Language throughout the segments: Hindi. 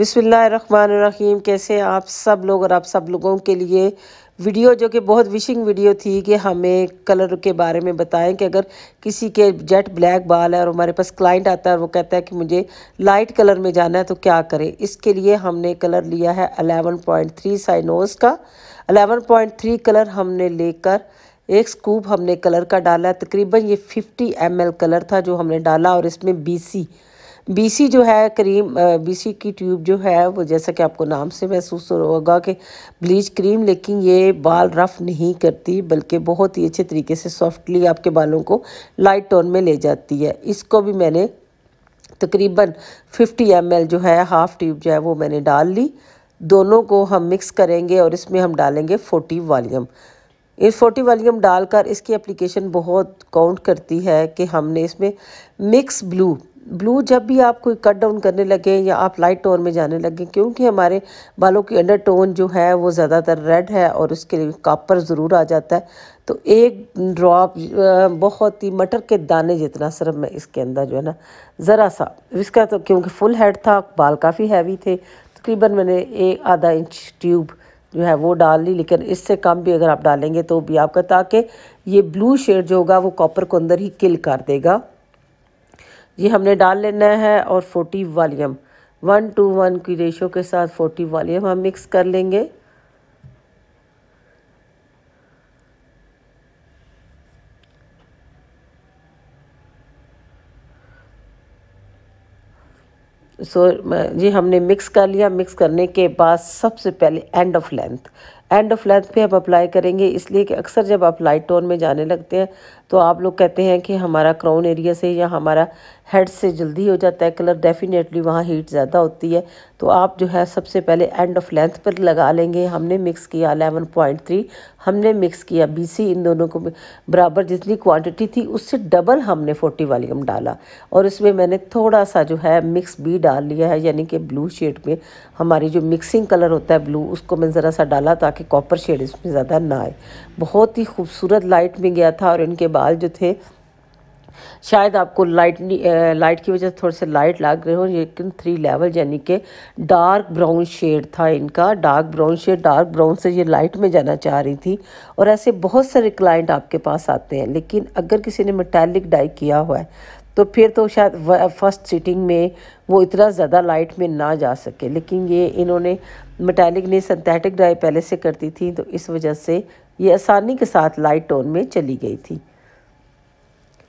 बिसमीम कैसे हैं आप सब लोग और आप सब लोगों के लिए वीडियो जो कि बहुत विशिंग वीडियो थी कि हमें कलर के बारे में बताएं कि अगर किसी के जेट ब्लैक बाल है और हमारे पास क्लाइंट आता है और वो कहता है कि मुझे लाइट कलर में जाना है तो क्या करें इसके लिए हमने कलर लिया है 11.3 साइनोस का 11.3 कलर हमने लेकर एक स्कूप हमने कलर का डाला तकरीबन ये 50 एम कलर था जो हमने डाला और इसमें बी बीसी जो है क्रीम बीसी की ट्यूब जो है वो जैसा कि आपको नाम से महसूस होगा कि ब्लीच क्रीम लेकिन ये बाल रफ़ नहीं करती बल्कि बहुत ही अच्छे तरीके से सॉफ्टली आपके बालों को लाइट टोन में ले जाती है इसको भी मैंने तकरीबन 50 एम जो है हाफ़ ट्यूब जो है वो मैंने डाल ली दोनों को हम मिक्स करेंगे और इसमें हम डालेंगे फोटी वालीम इस फोटी वालीम डालकर इसकी एप्लीकेशन बहुत काउंट करती है कि हमने इसमें मिक्स ब्लू ब्लू जब भी आप कोई कट डाउन करने लगे या आप लाइट टोन में जाने लगे क्योंकि हमारे बालों की अंडर टोन जो है वो ज़्यादातर रेड है और उसके लिए कापर ज़रूर आ जाता है तो एक ड्रॉप बहुत ही मटर के दाने जितना सिर्फ मैं इसके अंदर जो है ना ज़रा सा इसका तो क्योंकि फुल हेड था बाल काफ़ी हैवी थे तकरीबन मैंने एक आधा इंच ट्यूब जो है वो डाल ली लेकिन इससे कम भी अगर आप डालेंगे तो भी आपका ताकि ये ब्लू शेड जो होगा वो कॉपर को अंदर ही किल कर देगा ये हमने डाल लेना है और forty volume one to one की रेशो के साथ फोर्टी वॉलीम हम मिक्स कर लेंगे सो so, जी हमने मिक्स कर लिया मिक्स करने के बाद सबसे पहले end of length end of length पे हम अप्लाई करेंगे इसलिए कि अक्सर जब आप लाइट टोन में जाने लगते हैं तो आप लोग कहते हैं कि हमारा क्राउन एरिया से या हमारा हेड से जल्दी हो जाता है कलर डेफिनेटली वहाँ हीट ज़्यादा होती है तो आप जो है सबसे पहले एंड ऑफ लेंथ पर लगा लेंगे हमने मिक्स किया अलेवन पॉइंट थ्री हमने मिक्स किया बीसी इन दोनों को बराबर जितनी क्वांटिटी थी उससे डबल हमने फोर्टी वालीम डाला और इसमें मैंने थोड़ा सा जो है मिक्स बी डाल लिया है यानी कि ब्लू शेड में हमारी जो मिक्सिंग कलर होता है ब्लू उसको मैंने ज़रा सा डाला ताकि कॉपर शेड इसमें ज़्यादा ना आए बहुत ही खूबसूरत लाइट में गया था और इनके बाल जो थे शायद आपको लाइट लाइट की वजह से थोड़े से लाइट लग रहे हो लेकिन थ्री लेवल यानी कि डार्क ब्राउन शेड था इनका dark brown shade dark brown से ये लाइट में जाना चाह रही थी और ऐसे बहुत सारे क्लाइंट आपके पास आते हैं लेकिन अगर किसी ने मेटेलिक डाई किया हुआ है तो फिर तो शायद फर्स्ट सीटिंग में वो इतना ज़्यादा लाइट में ना जा सके लेकिन ये इन्होंने मटैलिक ने सिंथेटिक डाई पहले से करती थी तो इस वजह से ये आसानी के साथ लाइट टोन में चली गई थी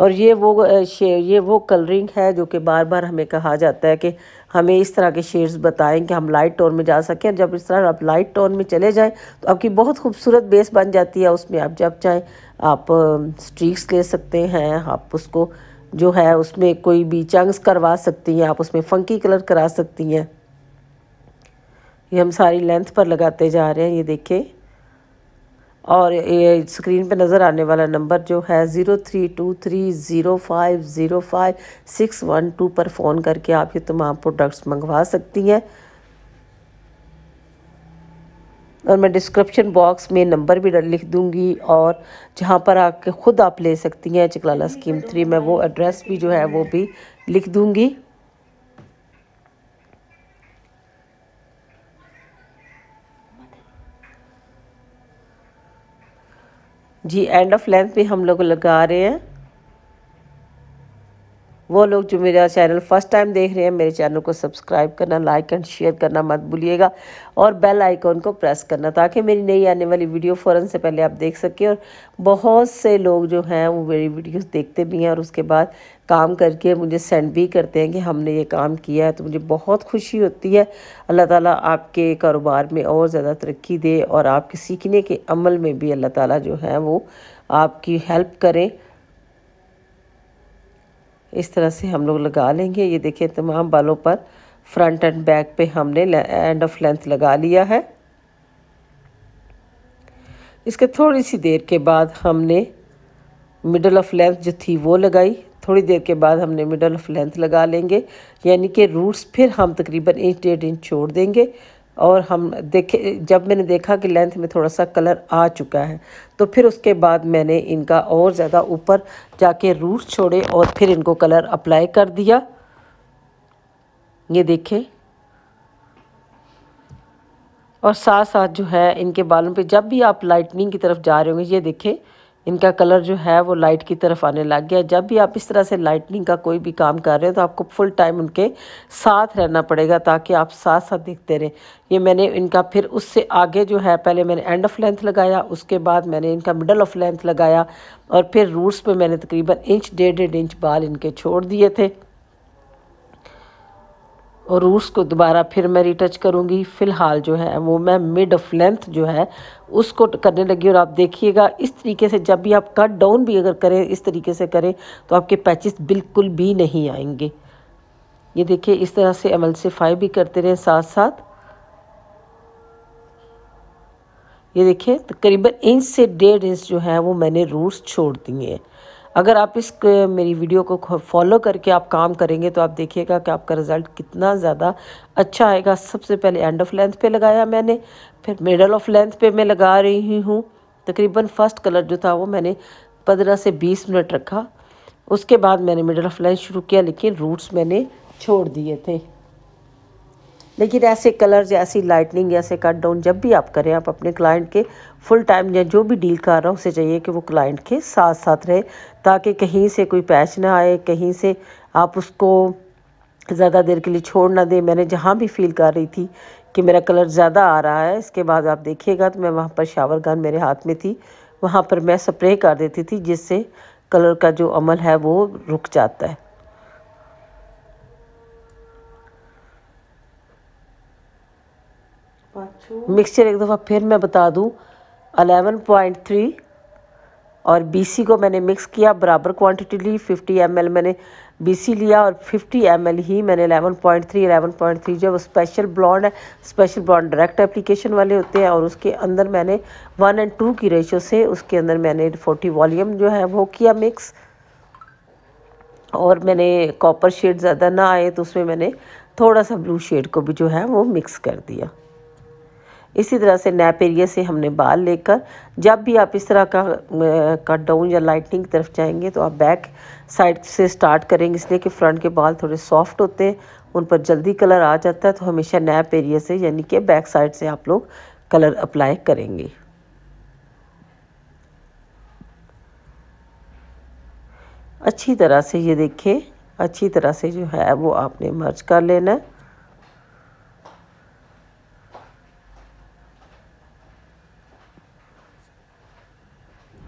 और ये वो ये वो कलरिंग है जो कि बार बार हमें कहा जाता है कि हमें इस तरह के शेड्स बताएं कि हम लाइट टोन में जा सकें जब इस तरह आप लाइट टोन में चले जाएं तो आपकी बहुत खूबसूरत बेस बन जाती है उसमें आप जब चाहें आप स्ट्रीक्स ले सकते हैं आप उसको जो है उसमें कोई भी चंग्स करवा सकती हैं आप उसमें फ़ंकी कलर करा सकती हैं ये हम सारी लेंथ पर लगाते जा रहे हैं ये देखें और ये स्क्रीन पे नज़र आने वाला नंबर जो है zero three two three zero five zero five six one two पर फ़ोन करके आप ये तमाम प्रोडक्ट्स मंगवा सकती हैं और मैं डिस्क्रिप्शन बॉक्स में नंबर भी लिख दूँगी और जहाँ पर आके ख़ुद आप ले सकती हैं चिकलाला स्कीम थ्री मैं वो एड्रेस भी जो है वो भी लिख दूंगी जी एंड ऑफ लेंथ भी हम लोग लगा रहे हैं वो लोग जो मेरा चैनल फर्स्ट टाइम देख रहे हैं मेरे चैनल को सब्सक्राइब करना लाइक एंड शेयर करना मत भूलिएगा और बेल आइकॉन को प्रेस करना ताकि मेरी नई आने वाली वीडियो फ़ौरन से पहले आप देख सकें और बहुत से लोग जो हैं वो मेरी वीडियोस देखते भी हैं और उसके बाद काम करके मुझे सेंड भी करते हैं कि हमने ये काम किया है तो मुझे बहुत खुशी होती है अल्लाह ताली आपके कारोबार में और ज़्यादा तरक्की दे और आपके सीखने के अमल में भी अल्लाह ताली जो है वो आपकी हेल्प करें इस तरह से हम लोग लगा लेंगे ये देखिए तमाम बालों पर फ्रंट एंड बैक पे हमने एंड ऑफ लेंथ लगा लिया है इसके थोड़ी सी देर के बाद हमने मिडल ऑफ लेंथ जो थी वो लगाई थोड़ी देर के बाद हमने मिडल ऑफ लेंथ लगा लेंगे यानी कि रूट्स फिर हम तकरीबन इंच डेढ़ इंच छोड़ देंगे और हम देखे जब मैंने देखा कि लेंथ में थोड़ा सा कलर आ चुका है तो फिर उसके बाद मैंने इनका और ज़्यादा ऊपर जाके रूट छोड़े और फिर इनको कलर अप्लाई कर दिया ये देखें और साथ साथ जो है इनके बालों पे जब भी आप लाइटनिंग की तरफ जा रहे होंगे ये देखें इनका कलर जो है वो लाइट की तरफ आने लग गया जब भी आप इस तरह से लाइटनिंग का कोई भी काम कर रहे हो तो आपको फुल टाइम उनके साथ रहना पड़ेगा ताकि आप साथ साथ देखते रहें ये मैंने इनका फिर उससे आगे जो है पहले मैंने एंड ऑफ लेंथ लगाया उसके बाद मैंने इनका मिडल ऑफ लेंथ लगाया और फिर रूट्स पर मैंने तकरीबन इंच डेढ़ डेढ़ इंच बाल इनके छोड़ दिए थे और उसको दोबारा फिर मैं रिटच करूँगी फ़िलहाल जो है वो मैं मिड ऑफ लेंथ जो है उसको करने लगी और आप देखिएगा इस तरीके से जब भी आप कट डाउन भी अगर करें इस तरीके से करें तो आपके पैचेस बिल्कुल भी नहीं आएंगे ये देखिए इस तरह से एम भी करते रहें साथ साथ ये देखिए तकरीबन इंच से डेढ़ इंच जो है वो मैंने रूट्स छोड़ दिए हैं अगर आप इस मेरी वीडियो को फॉलो करके आप काम करेंगे तो आप देखिएगा कि आपका रिज़ल्ट कितना ज़्यादा अच्छा आएगा सबसे पहले एंड ऑफ लेंथ पे लगाया मैंने फिर मिडल ऑफ लेंथ पे मैं लगा रही हूँ तकरीबन फर्स्ट कलर जो था वो मैंने पंद्रह से बीस मिनट रखा उसके बाद मैंने मिडल ऑफ लेंथ शुरू किया लेकिन रूट्स मैंने छोड़ दिए थे लेकिन ऐसे कलर्स ऐसी लाइटनिंग ऐसे कट डाउन जब भी आप करें आप अपने क्लाइंट के फुल टाइम या जो भी डील कर रहा हो उसे चाहिए कि वो क्लाइंट के साथ साथ रहे ताकि कहीं से कोई पैच ना आए कहीं से आप उसको ज़्यादा देर के लिए छोड़ ना दें मैंने जहाँ भी फील कर रही थी कि मेरा कलर ज़्यादा आ रहा है इसके बाद आप देखिएगा तो मैं वहाँ पर शावर गन मेरे हाथ में थी वहाँ पर मैं स्प्रे कर देती थी जिससे कलर का जो अमल है वो रुक जाता है मिक्सचर एक दफ़ा फिर मैं बता दूँ अलेवन पॉइंट थ्री और बीसी को मैंने मिक्स किया बराबर क्वांटिटी ली फिफ्टी एम मैंने बीसी लिया और फिफ्टी एम ही मैंने eleven eleven point three point three जो स्पेशल ब्लॉन्ड है स्पेशल ब्लॉन्ड डायरेक्ट एप्लीकेशन वाले होते हैं और उसके अंदर मैंने वन एंड टू की रेशो से उसके अंदर मैंने फोर्टी वॉलीम जो है वो किया मिक्स और मैंने कॉपर शेड ज़्यादा ना आए तो उसमें मैंने थोड़ा सा ब्लू शेड को भी जो है वो मिक्स कर दिया इसी तरह से नैप एरिया से हमने बाल लेकर जब भी आप इस तरह का कट डाउन या लाइटनिंग की तरफ जाएंगे तो आप बैक साइड से स्टार्ट करेंगे इसलिए कि फ्रंट के बाल थोड़े सॉफ्ट होते हैं उन पर जल्दी कलर आ जाता है तो हमेशा नैप एरिया से यानी कि बैक साइड से आप लोग कलर अप्लाई करेंगे अच्छी तरह से ये देखें अच्छी तरह से जो है वो आपने मर्ज कर लेना है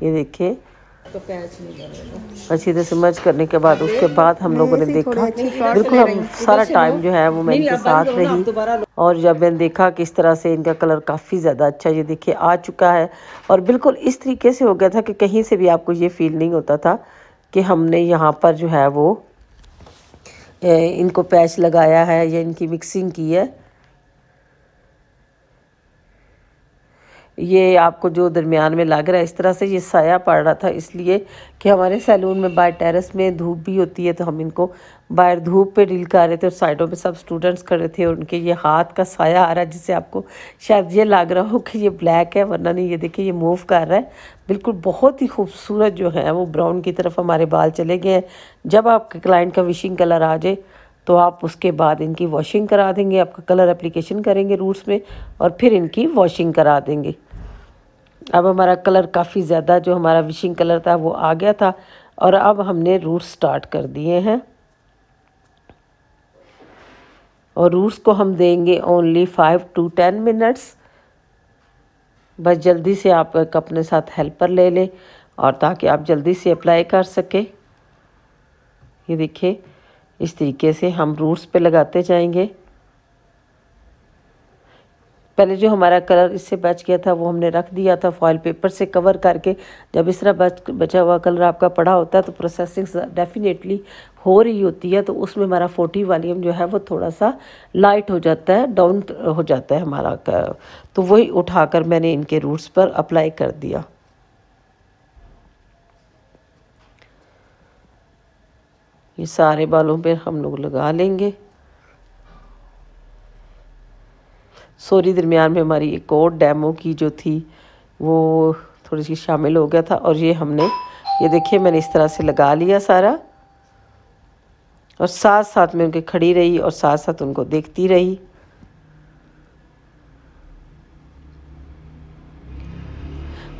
ये देखिए तो अच्छी तरह से मर्ज करने के बाद उसके बाद हम लोगों ने देखा बिल्कुल हम सारा टाइम जो है वो मैं इनके साथ रही और जब मैंने देखा कि इस तरह से इनका कलर काफ़ी ज़्यादा अच्छा ये देखिए आ चुका है और बिल्कुल इस तरीके से हो गया था कि कहीं से भी आपको ये फील नहीं होता था कि हमने यहाँ पर जो है वो इनको पैच लगाया है या इनकी मिक्सिंग की है ये आपको जो दरमियान में लग रहा है इस तरह से ये साया पड़ रहा था इसलिए कि हमारे सैलून में बाहर टेरेस में धूप भी होती है तो हम इनको बाहर धूप पे डील कर रहे थे और साइडों पे सब स्टूडेंट्स खड़े थे और उनके ये हाथ का साया आ रहा है जिससे आपको शायद ये लग रहा हो कि ये ब्लैक है वरना नहीं ये देखिए ये मूव कर रहा है बिल्कुल बहुत ही खूबसूरत जो है वो ब्राउन की तरफ हमारे बाल चले गए हैं जब आपके क्लाइंट का विशिंग कलर आ जाए तो आप उसके बाद इनकी वॉशिंग करा देंगे आपका कलर अप्लीकेशन करेंगे रूट्स में और फिर इनकी वॉशिंग करा देंगे अब हमारा कलर काफ़ी ज़्यादा जो हमारा विशिंग कलर था वो आ गया था और अब हमने रूट स्टार्ट कर दिए हैं और रूट्स को हम देंगे only five to ten minutes बस जल्दी से आप एक अपने साथ हेल्पर ले लें और ताकि आप जल्दी से अप्लाई कर सकें ये देखिए इस तरीके से हम रूट्स पे लगाते जाएंगे पहले जो हमारा कलर इससे बच गया था वो हमने रख दिया था फॉइल पेपर से कवर करके जब इस तरह बच बचा हुआ कलर आपका पड़ा होता है तो प्रोसेसिंग डेफिनेटली हो रही होती है तो उसमें हमारा फोर्टी वॉलीम जो है वो थोड़ा सा लाइट हो जाता है डाउन हो जाता है हमारा तो वही उठाकर मैंने इनके रूट्स पर अप्लाई कर दिया ये सारे बालों पर हम लोग लगा लेंगे सॉरी दरमियान में हमारी एक और डैमो की जो थी वो थोड़ी सी शामिल हो गया था और ये हमने ये देखिए मैंने इस तरह से लगा लिया सारा और साथ साथ में उनके खड़ी रही और साथ साथ उनको देखती रही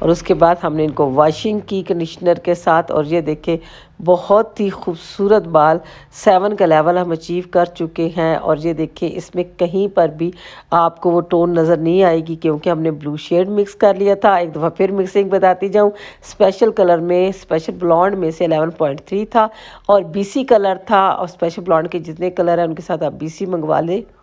और उसके बाद हमने इनको वॉशिंग की कंडीशनर के साथ और ये देखें बहुत ही खूबसूरत बाल सेवन का लेवल हम अचीव कर चुके हैं और ये देखें इसमें कहीं पर भी आपको वो टोन नज़र नहीं आएगी क्योंकि हमने ब्लू शेड मिक्स कर लिया था एक दफ़ा फिर मिक्सिंग बताती जाऊँ स्पेशल कलर में स्पेशल ब्लॉन्ड में से थ्री था और बीसी कलर था और स्पेशल ब्लॉन्ड के जितने कलर हैं उनके साथ आप सी मंगवा लें